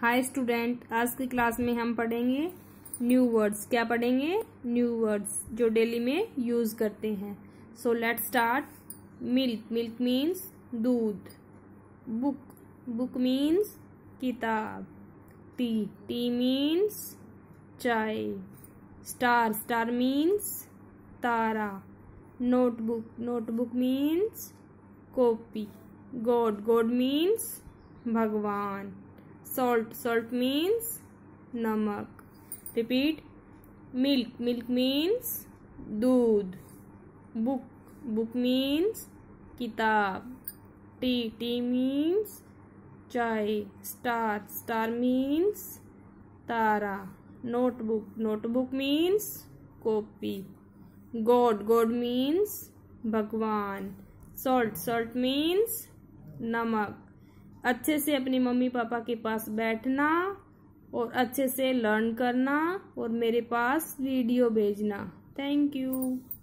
hi student आज की class में हम पढ़ेंगे न्यू वर्ड्स क्या पढ़ेंगे न्यू वर्ड्स जो डेली में यूज़ करते हैं so let start milk milk means दूध बुक बुक मींस किताब टी टी मींस चाय स्टार स्टार मींस तारा notebook notebook means copy god god means भगवान salt salt means namak repeat milk milk means dood book book means kitab tea tea means chai star star means tara notebook notebook means copy god god means bhagwan salt salt means namak अच्छे से अपनी mummy papa के पास बैठना और अच्छे से learn करना और मेरे पास वीडियो भेजना थैंक यू